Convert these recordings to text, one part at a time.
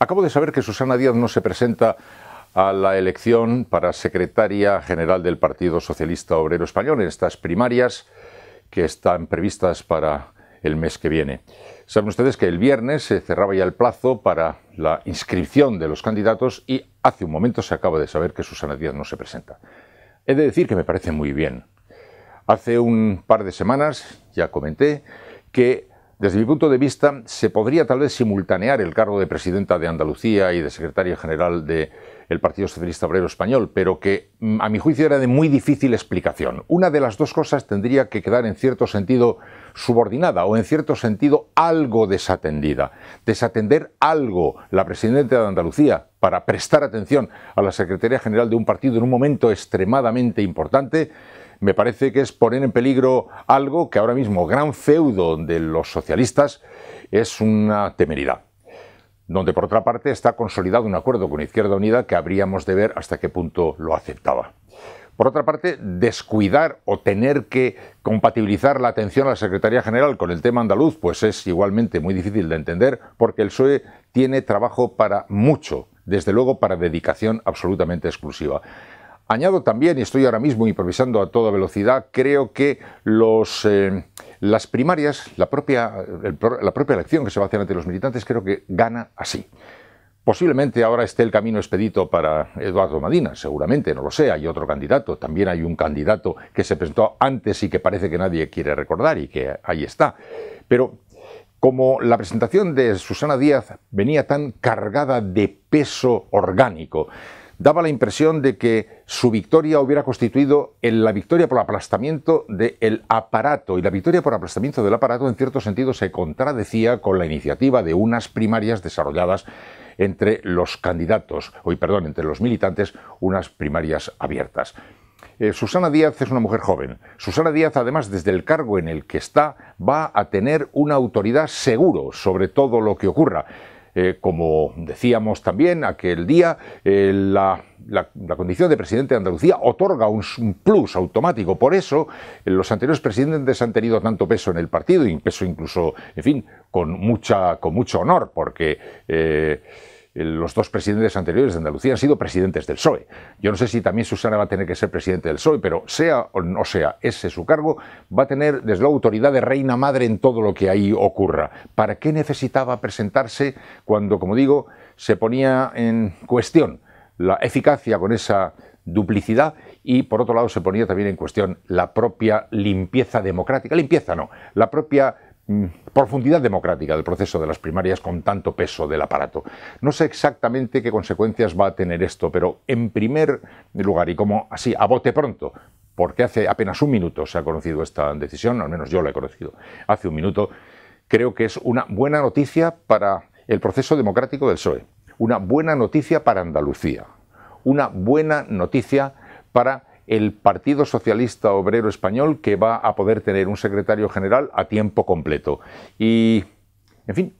Acabo de saber que Susana Díaz no se presenta a la elección para secretaria general del Partido Socialista Obrero Español en estas primarias que están previstas para el mes que viene. Saben ustedes que el viernes se cerraba ya el plazo para la inscripción de los candidatos y hace un momento se acaba de saber que Susana Díaz no se presenta. He de decir que me parece muy bien. Hace un par de semanas ya comenté que desde mi punto de vista, se podría tal vez simultanear el cargo de presidenta de Andalucía y de secretaria general del Partido Socialista Obrero Español, pero que mm, a mi juicio era de muy difícil explicación. Una de las dos cosas tendría que quedar en cierto sentido subordinada o en cierto sentido algo desatendida. Desatender algo la presidenta de Andalucía para prestar atención a la secretaría general de un partido en un momento extremadamente importante me parece que es poner en peligro algo que ahora mismo, gran feudo de los socialistas, es una temeridad. Donde por otra parte está consolidado un acuerdo con Izquierda Unida que habríamos de ver hasta qué punto lo aceptaba. Por otra parte, descuidar o tener que compatibilizar la atención a la Secretaría General con el tema andaluz, pues es igualmente muy difícil de entender, porque el PSOE tiene trabajo para mucho, desde luego para dedicación absolutamente exclusiva. Añado también, y estoy ahora mismo improvisando a toda velocidad, creo que los, eh, las primarias, la propia, la propia elección que se va a hacer ante los militantes, creo que gana así. Posiblemente ahora esté el camino expedito para Eduardo Madina, seguramente, no lo sé, hay otro candidato, también hay un candidato que se presentó antes y que parece que nadie quiere recordar y que ahí está. Pero como la presentación de Susana Díaz venía tan cargada de peso orgánico, daba la impresión de que su victoria hubiera constituido en la victoria por aplastamiento del aparato. Y la victoria por aplastamiento del aparato, en cierto sentido, se contradecía con la iniciativa de unas primarias desarrolladas entre los candidatos, y perdón, entre los militantes, unas primarias abiertas. Eh, Susana Díaz es una mujer joven. Susana Díaz, además, desde el cargo en el que está, va a tener una autoridad seguro sobre todo lo que ocurra. Eh, como decíamos también aquel día, eh, la, la, condición de presidente de Andalucía otorga un, plus automático. Por eso eh, los anteriores presidentes han tenido tanto peso en el partido y peso incluso, en fin, con, con mucho honor, porque los dos presidentes anteriores de Andalucía han sido presidentes del PSOE. Yo no sé si también Susana va a tener que ser presidente del PSOE, pero sea o no sea ese su cargo, va a tener desde la autoridad de reina madre en todo lo que ahí ocurra. ¿Para qué necesitaba presentarse cuando, como digo, se ponía en cuestión la eficacia con esa duplicidad y por otro lado se ponía también en cuestión la propia limpieza democrática, limpieza no, la propia Mm. profundidad democrática del proceso de las primarias con tanto peso del aparato. No sé exactamente qué consecuencias va a tener esto, pero en primer lugar, y como así, a bote pronto, porque hace apenas un minuto se ha conocido esta decisión, al menos yo la he conocido hace un minuto, creo que es una buena noticia para el proceso democrático del PSOE, una buena noticia para Andalucía, una buena noticia para el Partido Socialista Obrero Español que va a poder tener un secretario general a tiempo completo. Y, en fin,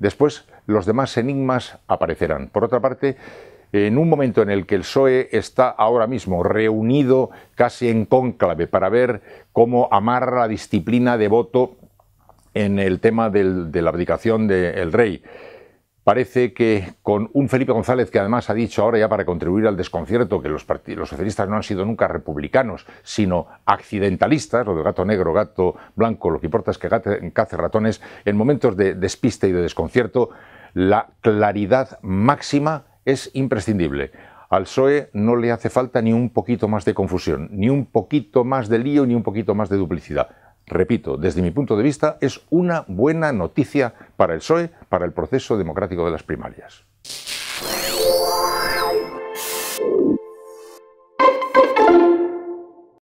después los demás enigmas aparecerán. Por otra parte, en un momento en el que el PSOE está ahora mismo reunido casi en cónclave para ver cómo amarra la disciplina de voto en el tema de la abdicación del rey, Parece que con un Felipe González que además ha dicho ahora ya para contribuir al desconcierto que los, socialistas no han sido nunca republicanos, sino accidentalistas, lo de gato negro, gato blanco, lo que importa es que cace ratones, en momentos de despiste y de desconcierto, la claridad máxima es imprescindible. Al PSOE no le hace falta ni un poquito más de confusión, ni un poquito más de lío, ni un poquito más de duplicidad repito, desde mi punto de vista, es una buena noticia para el PSOE, para el proceso democrático de las primarias.